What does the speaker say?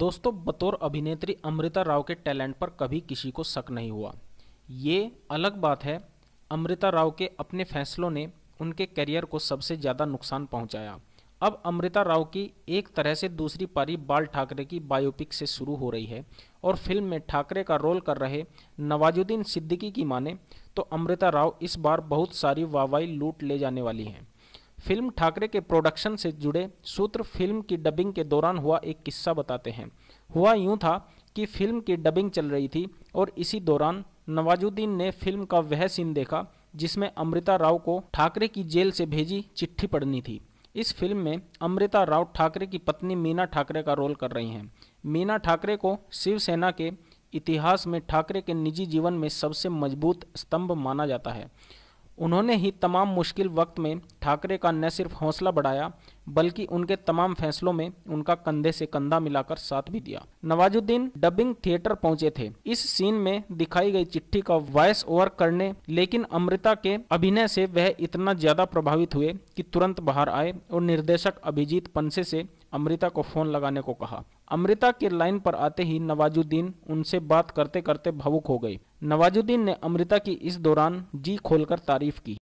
दोस्तों बतौर अभिनेत्री अमृता राव के टैलेंट पर कभी किसी को शक नहीं हुआ ये अलग बात है अमृता राव के अपने फैसलों ने उनके करियर को सबसे ज़्यादा नुकसान पहुंचाया अब अमृता राव की एक तरह से दूसरी पारी बाल ठाकरे की बायोपिक से शुरू हो रही है और फिल्म में ठाकरे का रोल कर रहे नवाजुद्दीन सिद्दीकी की माने तो अमृता राव इस बार बहुत सारी वाहवाही लूट ले जाने वाली हैं फिल्म ठाकरे के प्रोडक्शन से जुड़े सूत्र फिल्म की डबिंग के दौरान हुआ एक किस्सा बताते हैं हुआ यूं था कि फिल्म की डबिंग चल रही थी और इसी दौरान नवाजुद्दीन ने फिल्म का वह सीन देखा जिसमें अमृता राव को ठाकरे की जेल से भेजी चिट्ठी पढ़नी थी इस फिल्म में अमृता राव ठाकरे की पत्नी मीना ठाकरे का रोल कर रही हैं मीना ठाकरे को शिवसेना के इतिहास में ठाकरे के निजी जीवन में सबसे मजबूत स्तंभ माना जाता है उन्होंने ही तमाम मुश्किल वक्त में ठाकरे का न सिर्फ हौसला बढ़ाया बल्कि उनके तमाम फैसलों में उनका कंधे से कंधा मिलाकर साथ भी दिया नवाजुद्दीन डबिंग थिएटर पहुंचे थे इस सीन में दिखाई गई चिट्ठी का वॉइस ओवर करने लेकिन अमृता के अभिनय से वह इतना ज्यादा प्रभावित हुए कि तुरंत बाहर आए और निर्देशक अभिजीत पंसे से अमृता को फोन लगाने को कहा अमृता के लाइन पर आते ही नवाजुद्दीन उनसे बात करते करते भावुक हो गए नवाजुद्दीन ने अमृता की इस दौरान जी खोलकर तारीफ की